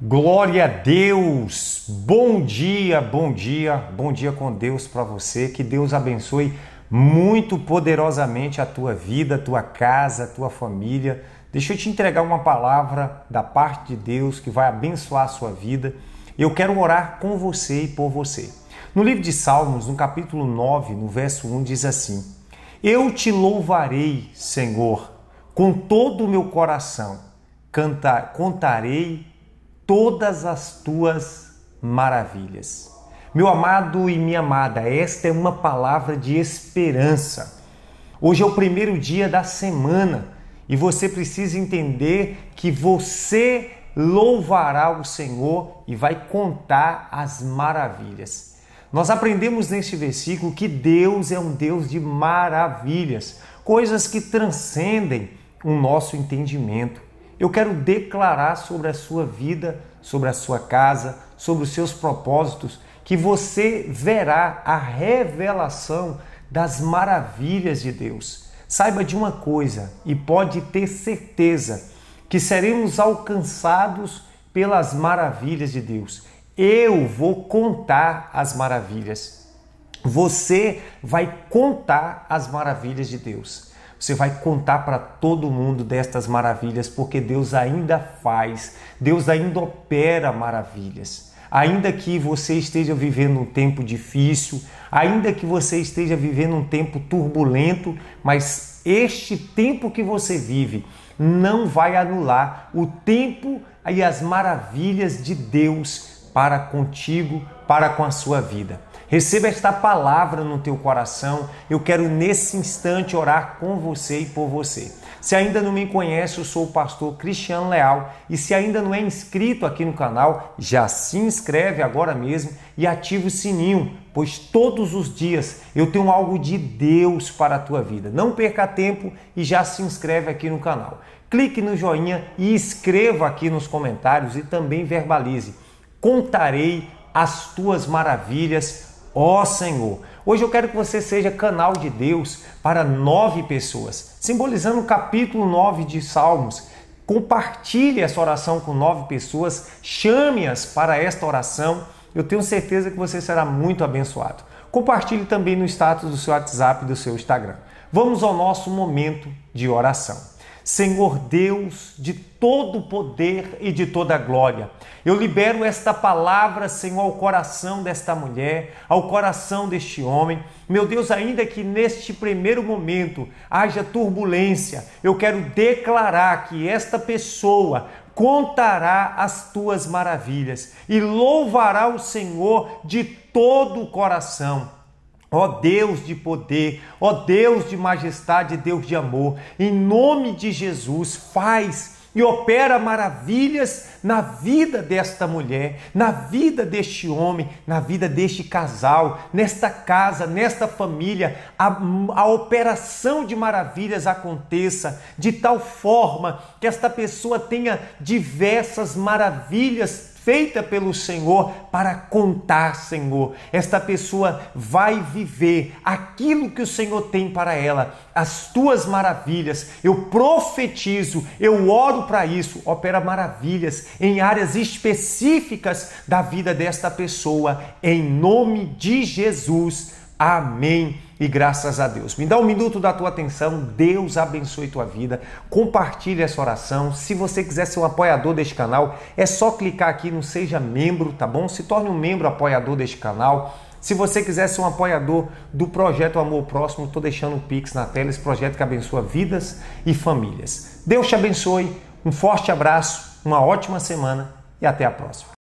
Glória a Deus! Bom dia, bom dia, bom dia com Deus para você. Que Deus abençoe muito poderosamente a tua vida, a tua casa, a tua família. Deixa eu te entregar uma palavra da parte de Deus que vai abençoar a sua vida. Eu quero orar com você e por você. No livro de Salmos, no capítulo 9, no verso 1, diz assim: Eu te louvarei, Senhor, com todo o meu coração, Canta, contarei todas as tuas maravilhas. Meu amado e minha amada, esta é uma palavra de esperança. Hoje é o primeiro dia da semana e você precisa entender que você louvará o Senhor e vai contar as maravilhas. Nós aprendemos neste versículo que Deus é um Deus de maravilhas, coisas que transcendem o nosso entendimento. Eu quero declarar sobre a sua vida, sobre a sua casa, sobre os seus propósitos, que você verá a revelação das maravilhas de Deus. Saiba de uma coisa e pode ter certeza que seremos alcançados pelas maravilhas de Deus. Eu vou contar as maravilhas. Você vai contar as maravilhas de Deus. Você vai contar para todo mundo destas maravilhas, porque Deus ainda faz, Deus ainda opera maravilhas. Ainda que você esteja vivendo um tempo difícil, ainda que você esteja vivendo um tempo turbulento, mas este tempo que você vive não vai anular o tempo e as maravilhas de Deus para contigo, para com a sua vida. Receba esta palavra no teu coração. Eu quero nesse instante orar com você e por você. Se ainda não me conhece, eu sou o pastor Cristiano Leal e se ainda não é inscrito aqui no canal, já se inscreve agora mesmo e ativa o sininho, pois todos os dias eu tenho algo de Deus para a tua vida. Não perca tempo e já se inscreve aqui no canal. Clique no joinha e escreva aqui nos comentários e também verbalize. Contarei as tuas maravilhas Ó Senhor, hoje eu quero que você seja canal de Deus para nove pessoas, simbolizando o capítulo 9 de Salmos. Compartilhe essa oração com nove pessoas, chame-as para esta oração. Eu tenho certeza que você será muito abençoado. Compartilhe também no status do seu WhatsApp e do seu Instagram. Vamos ao nosso momento de oração. Senhor Deus de todo poder e de toda glória. Eu libero esta palavra, Senhor, ao coração desta mulher, ao coração deste homem. Meu Deus, ainda que neste primeiro momento haja turbulência, eu quero declarar que esta pessoa contará as tuas maravilhas e louvará o Senhor de todo o coração Ó Deus de poder, ó Deus de majestade, Deus de amor, em nome de Jesus, faz e opera maravilhas na vida desta mulher, na vida deste homem, na vida deste casal, nesta casa, nesta família. A, a operação de maravilhas aconteça de tal forma que esta pessoa tenha diversas maravilhas feita pelo Senhor para contar, Senhor. Esta pessoa vai viver aquilo que o Senhor tem para ela, as tuas maravilhas. Eu profetizo, eu oro para isso. Opera maravilhas em áreas específicas da vida desta pessoa, em nome de Jesus. Amém e graças a Deus. Me dá um minuto da tua atenção, Deus abençoe tua vida, compartilhe essa oração. Se você quiser ser um apoiador deste canal, é só clicar aqui no Seja Membro, tá bom? Se torne um membro apoiador deste canal. Se você quiser ser um apoiador do projeto Amor Próximo, estou deixando um Pix na tela, esse projeto que abençoa vidas e famílias. Deus te abençoe, um forte abraço, uma ótima semana e até a próxima.